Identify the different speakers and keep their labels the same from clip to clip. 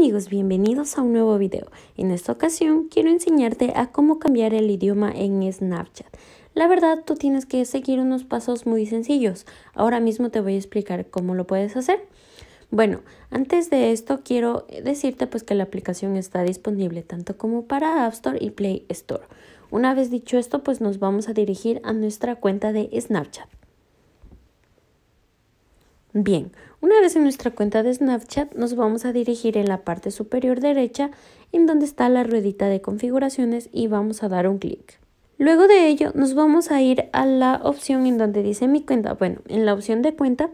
Speaker 1: amigos, bienvenidos a un nuevo video. En esta ocasión quiero enseñarte a cómo cambiar el idioma en Snapchat. La verdad, tú tienes que seguir unos pasos muy sencillos. Ahora mismo te voy a explicar cómo lo puedes hacer. Bueno, antes de esto quiero decirte pues que la aplicación está disponible tanto como para App Store y Play Store. Una vez dicho esto, pues nos vamos a dirigir a nuestra cuenta de Snapchat. Bien, una vez en nuestra cuenta de Snapchat nos vamos a dirigir en la parte superior derecha en donde está la ruedita de configuraciones y vamos a dar un clic. Luego de ello nos vamos a ir a la opción en donde dice mi cuenta. Bueno, en la opción de cuenta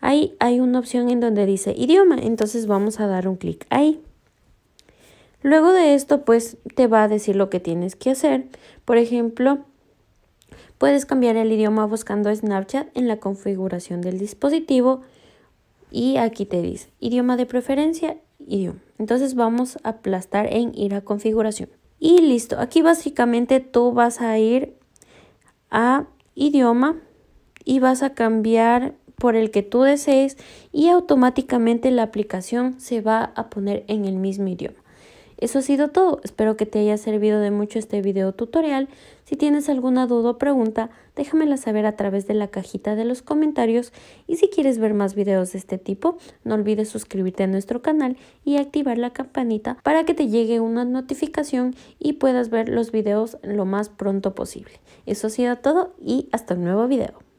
Speaker 1: ahí hay una opción en donde dice idioma, entonces vamos a dar un clic ahí. Luego de esto pues te va a decir lo que tienes que hacer. Por ejemplo, Puedes cambiar el idioma buscando Snapchat en la configuración del dispositivo y aquí te dice idioma de preferencia, idioma. Entonces vamos a aplastar en ir a configuración. Y listo, aquí básicamente tú vas a ir a idioma y vas a cambiar por el que tú desees y automáticamente la aplicación se va a poner en el mismo idioma. Eso ha sido todo, espero que te haya servido de mucho este video tutorial. Si tienes alguna duda o pregunta, déjamela saber a través de la cajita de los comentarios y si quieres ver más videos de este tipo, no olvides suscribirte a nuestro canal y activar la campanita para que te llegue una notificación y puedas ver los videos lo más pronto posible. Eso ha sido todo y hasta un nuevo video.